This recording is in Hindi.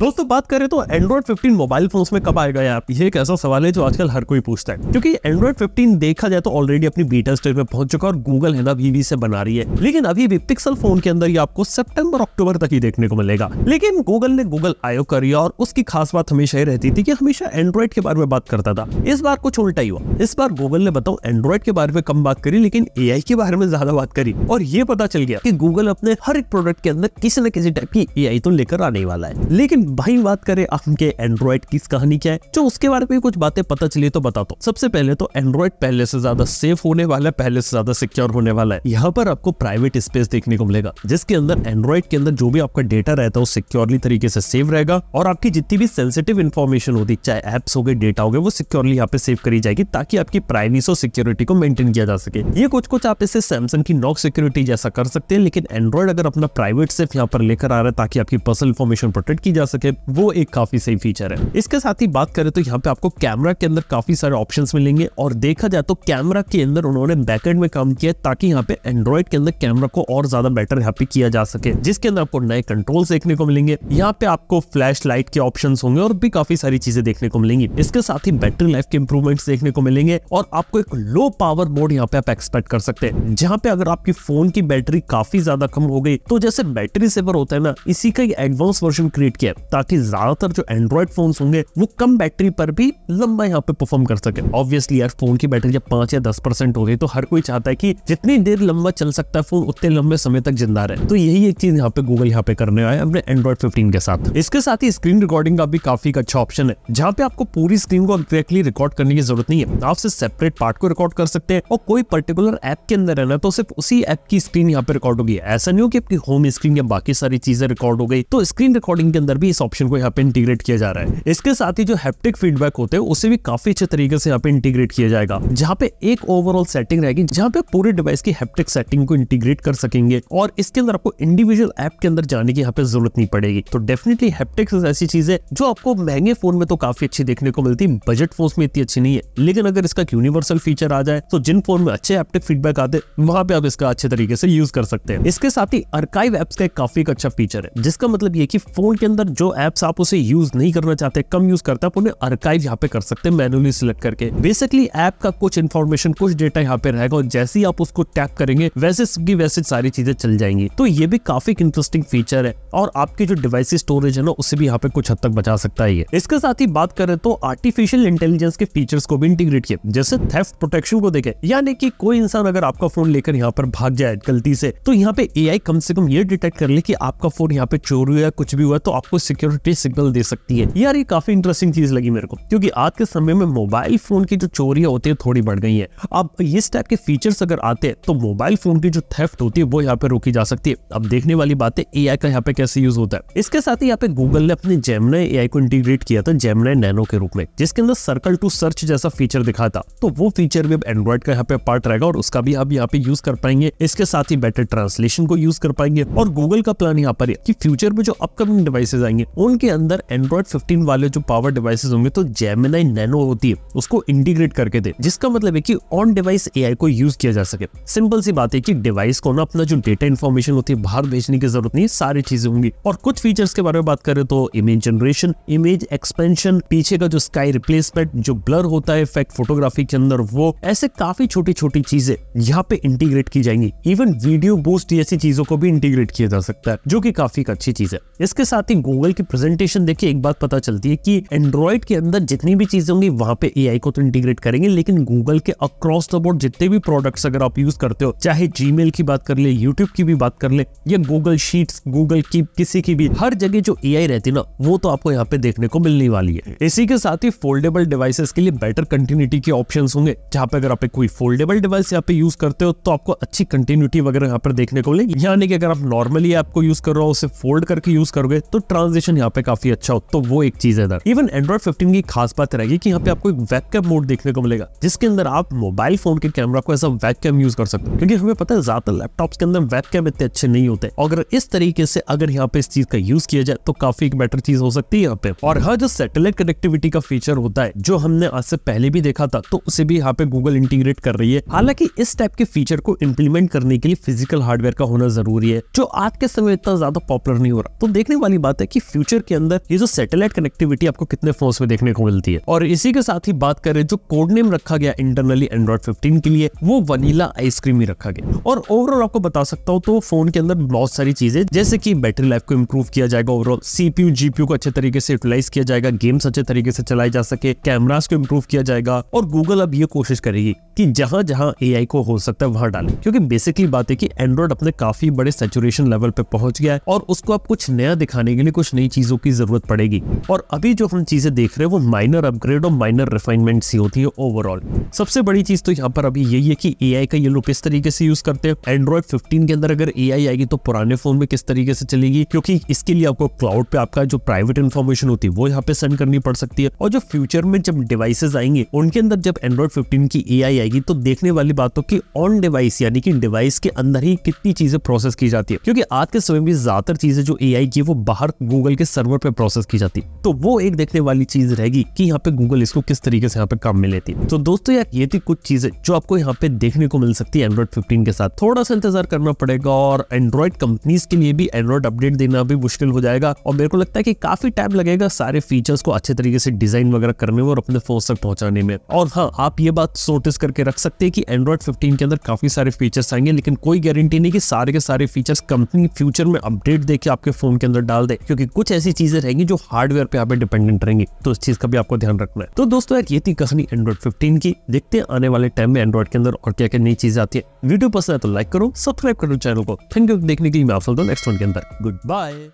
दोस्तों बात करें तो एंड्रॉइड 15 मोबाइल फोन में कब आएगा यार ये एक ऐसा सवाल है जो आजकल हर कोई पूछता है क्योंकि एंड्रॉइड 15 देखा जाए तो ऑलरेडी अपनी बीटा स्टेज में पहुंच चुका और गूगल है ना वीवी से बना रही है लेकिन अभी भी पिक्सल फोन के अंदर ये आपको सितंबर अक्टूबर तक ही देखने को मिलेगा लेकिन गूगल ने गूगल आयोग कर और उसकी खास बात हमेशा ही रहती थी की हमेशा एंड्रॉइड के बारे में बात करता था इस बार कुछ उल्टा ही हुआ इस बार गूगल ने बताओ एंड्रॉइड के बारे में कम बात करी लेकिन ए के बारे में ज्यादा बात करी और ये पता चल गया की गूगल अपने हर एक प्रोडक्ट के अंदर किसी न किसी टाइप की ए तो लेकर आने वाला है लेकिन लेकिन भाई बात करें आपके एंड्रॉइड की कहानी क्या है जो उसके बारे में कुछ बातें पता चली तो बता दो सबसे पहले तो एंड्रॉइड पहले से ज्यादा सेफ होने वाला है पहले से ज्यादा सिक्योर होने वाला है यहाँ पर आपको प्राइवेट स्पेस देखने को मिलेगा जिसके अंदर एंड्रॉइड के अंदर जो भी आपका डेटा रहता है वो सिक्योरली तरीके से सेव रहेगा और आपकी जितनी भी सेंसिटिव इन्फॉर्मेशन होती चाहे एप्स हो गए डेटा हो गए वो सिक्योरली यहाँ पे सेव करी जाएगी ताकि आपकी प्राइवेसी और सिक्योरिटी को मेंटेन किया जा सके ये कुछ कुछ आप इसे सैमसंग की नॉक सिक्योरिटी जैसा कर सकते हैं लेकिन एंड्रॉइड अगर अपना प्राइवेट सेफ यहाँ पर लेकर आ रहा है ताकि आपकी पर्सनल इन्फॉर्मेशन प्रोटेक्ट की जा सके वो एक काफी सही फीचर है इसके साथ ही बात करें तो यहाँ पे आपको कैमरा के अंदर काफी सारे ऑप्शन मिलेंगे और देखा जाए तो कैमरा के अंदर उन्होंने बैकेंड में काम किया ताकि यहाँ पे एंड्रॉइड के अंदर कैमरा को और ज्यादा बेटर यहाँ पे किया जा सके जिसके अंदर आपको नए कंट्रोल देखने को मिलेंगे यहाँ पे आपको फ्लैश लाइट के ऑप्शन होंगे और भी काफी सारी चीजें देखने को मिलेंगी इसके साथ ही बैटरी लाइफ के इंप्रूवमेंट देखने को मिलेंगे और आपको एक लो पावर मोड यहाँ पे आप एक्सपेक्ट कर सकते हैं जहाँ पे अगर आपकी फोन की बैटरी काफी ज्यादा कम हो गई तो जैसे बैटरी सेवर होता है ना इसी का एडवांस वर्जन क्रिएट किया ताकि ज्यादातर जो एंड्रॉयड फोन होंगे वो कम बैटरी पर भी लंबा यहाँ पे परफॉर्म कर सके ऑब्वियसली यार फोन की बैटरी जब पांच या दस परसेंट होती है तो हर कोई चाहता है कि जितनी देर लंबा चल सकता है फोन उतने लंबे समय तक जिंदा रहे तो यही एक चीज यहाँ पे गूगल यहाँ पे करने आए अपने एंड्रॉइड फिफ्टीन के साथ इसके साथ ही स्क्रीन रिकॉर्डिंग का भी काफी अच्छा ऑप्शन है जहाँ पे आपको पूरी स्क्रीन को एक्जेक्टली रिकॉर्ड करने की जरूरत नहीं है आप सिर्फ सेपरेट पार्ट को रिकॉर्ड कर सकते हैं और कोई पर्टिकुलर ऐप के अंदर रहना तो सिर्फ उसी ऐप की स्क्रीन यहाँ पे रिकॉर्ड होगी ऐसा नहीं हो कि आपकी होम स्क्रीन या बाकी सारी चीजें रिकॉर्ड हो गई तो स्क्रीन रिकॉर्डिंग के अंदर भी इस ऑप्शन को यहाँ पे इंटीग्रेट किया जा रहा है इसके साथ ही जो हैप्टिक फीडबैक होते हैं उसे भी काफी अच्छे तरीके से यहाँ पे इंटीग्रेट किया जाएगा जहाँ पे एक ओवरऑल सेटिंग रहेगी जहाँ पे पूरे डिवाइस की हैप्टिक सेटिंग को इंटीग्रेट कर सकेंगे और इसके अंदर आपको इंडिविजुअल ऐप के अंदर जाने की यहाँ पे जरूरत नहीं पड़ेगी तो डेफिनेटली हैप्टिक्स ऐसी चीज है जो आपको महंगे फोन में तो काफी अच्छी देखने को मिलती है बजट फोन में इतनी अच्छी नहीं है लेकिन अगर इसका यूनिवर्सल फीचर आ जाए तो जिन फोन में अच्छे हैप्टिक फीडबैक आते वहां पे आप इसका अच्छे तरीके से यूज कर सकते हैं इसके साथ ही अर्काइव एप्स का एक काफी अच्छा फीचर है जिसका मतलब ये कि फोन के अंदर जो जो एप्स आप उसे यूज नहीं करना चाहते कम यूज करते आप उन्हें अर्काइव यहाँ पे कर सकते हैं मैनुअली सिलेक्ट करके बेसिकली ऐप का कुछ इन्फॉर्मेशन कुछ डेटा यहाँ पे रहेगा और जैसे ही आप उसको टैप करेंगे वैसे की वैसे सारी चीजें चल जाएंगी तो ये भी काफी इंटरेस्टिंग फीचर है और आपकी जो डिवाइस स्टोरेज है ना उसे भी यहाँ पे कुछ हद तक बचा सकता है इसके साथ ही बात करें तो आर्टिफिशियल इंटेलिजेंस के फीचर्स को भी इंटीग्रेट किया जैसे थेफ्ट प्रोटेक्शन को देखे यानी कि कोई इंसान अगर आपका फोन लेकर यहाँ पर भाग जाए गलती से तो यहाँ पे एआई कम से कम ये डिटेक्ट कर ले कि आपका फोन यहाँ पे चोर हुआ कुछ भी हुआ तो आपको सिक्योरिटी सिग्नल दे सकती है यार ये काफी इंटरेस्टिंग चीज लगी मेरे को क्योंकि आज के समय में मोबाइल फोन की जो चोरियां होती है थोड़ी बढ़ गई है अब इस टाइप के फीचर्स अगर आते हैं तो मोबाइल फोन की जो थेफ्ट होती है वो यहाँ पे रोकी जा सकती है अब देखने वाली बात है ए का यहाँ पे कैसे यूज होता है इसके साथ ही यहाँ पे गूगल ने अपने जेमनाई ए को इंटीग्रेट किया था जेमनाई नैनो के रूप में जिसके अंदर सर्कल टू सर्च जैसा फीचर दिखा था तो वो फीचर भी अब एंड्रॉइड का यहाँ पे पार्ट रहेगा और उसका भी आप यहाँ पे यूज कर पाएंगे इसके साथ ही बेटर ट्रांसलेशन को यूज कर पाएंगे और गूगल का प्लान यहाँ पर है कि फ्यूचर में जो अपकमिंग डिवाइसेज आएंगे होंगे उनके अंदर एंड्रॉइड 15 वाले जो पावर डिवाइसेज होंगे तो जेमिनाई नैनो होती है उसको इंटीग्रेट करके दे जिसका मतलब है कि ऑन डिवाइस एआई को यूज किया जा सके सिंपल सी बात है कि डिवाइस को ना अपना जो डेटा इन्फॉर्मेशन होती है बाहर भेजने की जरूरत नहीं सारी चीजें होंगी और कुछ फीचर्स के बारे में बात करें तो इमेज जनरेशन इमेज एक्सपेंशन पीछे का जो स्काई रिप्लेसमेंट जो ब्लर होता है इफेक्ट फोटोग्राफी के अंदर वो ऐसे काफी छोटी छोटी चीजें यहाँ पे इंटीग्रेट की जाएंगी इवन वीडियो बूस्ट जैसी चीजों को भी इंटीग्रेट किया जा सकता है जो की काफी अच्छी चीज है इसके साथ ही गूगल एप्पल की प्रेजेंटेशन देखिए एक बात पता चलती है कि एंड्रॉइड के अंदर जितनी भी चीजें होंगी वहां पे एआई को तो इंटीग्रेट करेंगे लेकिन गूगल के अक्रॉस द बोर्ड जितने भी प्रोडक्ट्स अगर आप यूज करते हो चाहे जीमेल की बात कर ले यूट्यूब की भी बात कर ले या गूगल शीट्स गूगल की किसी की भी हर जगह जो ए रहती है ना वो तो आपको यहाँ पे देखने को मिलने वाली है इसी के साथ ही फोल्डेबल डिवाइसेस के लिए बेटर कंटिन्यूटी के ऑप्शन होंगे जहाँ पे अगर आप कोई फोल्डेबल डिवाइस यहाँ पे यूज करते हो तो आपको अच्छी कंटिन्यूटी वगैरह यहाँ पर देखने को मिलेगी यानी कि अगर आप नॉर्मली आपको यूज कर रहे हो उसे फोल्ड करके यूज करोगे तो ट्रांस ट्रांजेक्शन यहाँ पे काफी अच्छा हो तो वो एक चीज है इवन एंड्रॉइड फिफ्टीन की खास बात रहेगी कि यहाँ पे आपको एक वेबकैम मोड देखने को मिलेगा जिसके अंदर आप मोबाइल फोन के कैमरा को एज अ वेबकैम यूज कर सकते हो क्योंकि हमें पता है ज्यादा लैपटॉप के अंदर वेबकैम इतने अच्छे नहीं होते अगर इस तरीके से अगर यहाँ पे इस चीज का यूज किया जाए तो काफी एक बेटर चीज हो सकती है यहाँ पे और हर हाँ, जो सेटेलाइट कनेक्टिविटी का फीचर होता है जो हमने आज से पहले भी देखा था तो उसे भी यहाँ पे गूगल इंटीग्रेट कर रही है हालांकि इस टाइप के फीचर को इम्प्लीमेंट करने के लिए फिजिकल हार्डवेयर का होना जरूरी है जो आज के समय इतना ज्यादा पॉपुलर नहीं हो रहा तो देखने वाली बात है कि फ्यूचर के अंदर ये जो सैटेलाइट कनेक्टिविटी आपको कितने फोन में देखने को मिलती है और इसी के साथ ही बात करें जो कोड नेम रखा गया इंटरनली एंड्रॉइड फिफ्टीन के लिए वो वनीला आइसक्रीम ही रखा गया और ओवरऑल आपको बता सकता हूँ तो फोन के अंदर बहुत सारी चीजें जैसे की बैटरी लाइफ को इम्प्रूव किया जाएगा ओवरऑल सीपीयू जीपीयू को अच्छे तरीके से यूटिलाइज किया जाएगा गेम्स अच्छे तरीके से चलाए जा सके कैमराज को इम्प्रूव किया जाएगा और गूगल अब ये कोशिश करेगी कि जहां जहां ए को हो सकता है वहां डालें क्योंकि बेसिकली बात है कि एंड्रॉइड अपने काफी बड़े सेचुरेशन लेवल पे पहुंच गया है और उसको अब कुछ नया दिखाने के लिए कुछ कुछ नई चीज़ों की ज़रूरत पड़ेगी और अभी जो हम चीज़ें देख रहे हैं वो माइनर अपग्रेड और माइनर रिफाइनमेंट सी होती है ओवरऑल सबसे बड़ी चीज़ तो यहाँ पर अभी यही है कि ए का ये लोग किस तरीके से यूज़ करते हैं एंड्रॉइड फिफ्टीन के अंदर अगर ए आएगी तो पुराने फोन में किस तरीके से चलेगी क्योंकि इसके लिए आपको क्लाउड पे आपका जो प्राइवेट इन्फॉर्मेशन होती है वो यहाँ पे सेंड करनी पड़ सकती है और जो फ्यूचर में जब डिवाइसेज आएंगे उनके अंदर जब एंड्रॉइड फिफ्टीन की ए आएगी तो देखने वाली बात हो तो कि ऑन डिवाइस यानी कि डिवाइस के अंदर ही कितनी चीजें प्रोसेस की जाती है क्योंकि आज के समय में ज्यादातर चीजें जो ए आई की वो बाहर वो गूगल के सर्वर पे प्रोसेस की जाती तो वो एक देखने वाली चीज रहेगी कि यहाँ पे गूगल इसको किस तरीके से यहाँ पे काम में लेती तो दोस्तों यार ये थी कुछ चीजें जो आपको यहाँ पे देखने को मिल सकती है एंड्रॉइड फिफ्टीन के साथ थोड़ा सा इंतजार करना पड़ेगा और एंड्रॉइड कंपनीज के लिए भी एंड्रॉइड अपडेट देना भी मुश्किल हो जाएगा और मेरे को लगता है कि काफी टाइम लगेगा सारे फीचर्स को अच्छे तरीके से डिजाइन वगैरह करने में और अपने फोन तक पहुंचाने में और हाँ आप ये बात नोटिस करके रख सकते हैं कि एंड्रॉइड फिफ्टीन के अंदर काफी सारे फीचर्स आएंगे लेकिन कोई गारंटी नहीं कि सारे के सारे फीचर्स कंपनी फ्यूचर में अपडेट देके आपके फोन के अंदर डाल दे क्योंकि कुछ ऐसी चीजें रहेंगी जो हार्डवेयर पे आप डिपेंडेंट रहेंगी तो उस चीज का भी आपको ध्यान रखना है तो दोस्तों यार ये थी कहानी एंड्रॉइड फिफ्टीन की देखते हैं आने वाले टाइम में एंड्रॉइड के अंदर और क्या क्या नई चीजें आती है वीडियो पसंद है तो लाइक करो सब्सक्राइब करो चैनल को थैंक यू देखने के लिए मैं आप नेक्स्ट वन के अंदर गुड बाय